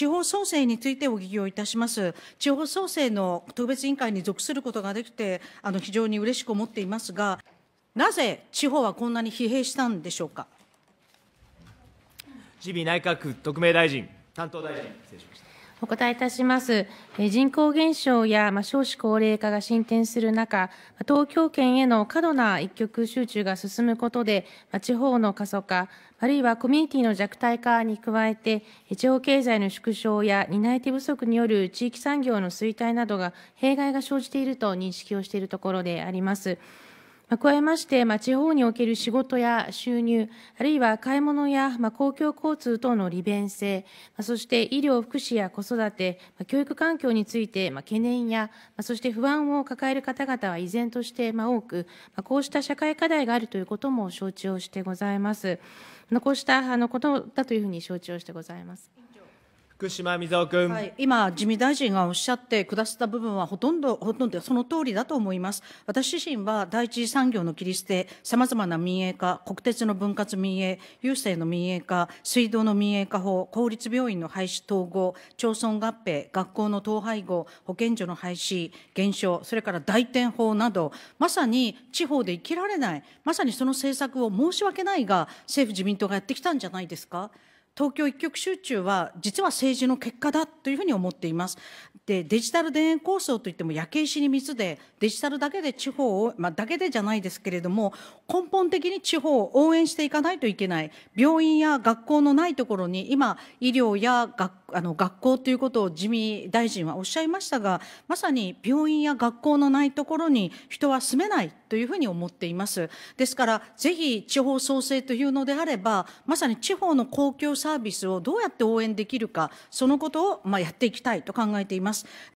地方創生についてお聞きをいたします。地方創生の特別委員会に属することができて、あの非常に嬉しく思っていますが、なぜ地方はこんなに疲弊したんでしょうか。自民内閣特命大臣、担当大臣、失礼しました。お答えいたします。人口減少や少子高齢化が進展する中、東京圏への過度な一極集中が進むことで、地方の過疎化、あるいはコミュニティの弱体化に加えて、地方経済の縮小や担い手不足による地域産業の衰退などが、弊害が生じていると認識をしているところであります。加えまして、地方における仕事や収入、あるいは買い物や公共交通等の利便性、そして医療、福祉や子育て、教育環境について懸念や、そして不安を抱える方々は依然として多く、こうした社会課題があるということも承知をしてございます。こうしたことだというふうに承知をしてございます。福島みぞ君、はい、今、自民大臣がおっしゃってくださった部分はほとんど、ほとんどその通りだと思います。私自身は第一次産業の切り捨て、さまざまな民営化、国鉄の分割民営、郵政の民営化、水道の民営化法、公立病院の廃止統合、町村合併、学校の統廃合、保健所の廃止、減少、それから代転法など、まさに地方で生きられない、まさにその政策を申し訳ないが、政府・自民党がやってきたんじゃないですか。東京一極集中は実は政治の結果だというふうに思っています。でデジタル田園構想といっても焼け石に水でデジタルだけで地方を、まあ、だけでじゃないですけれども根本的に地方を応援していかないといけない病院や学校のないところに今医療や学あの学校ということを自民大臣はおっしゃいましたがまさに病院や学校のないところに人は住めないというふうに思っています。ですからぜひ地方創生というのであればまさに地方の公共サービスをどうやって応援できるかそのことをまあやっていきたいと考えています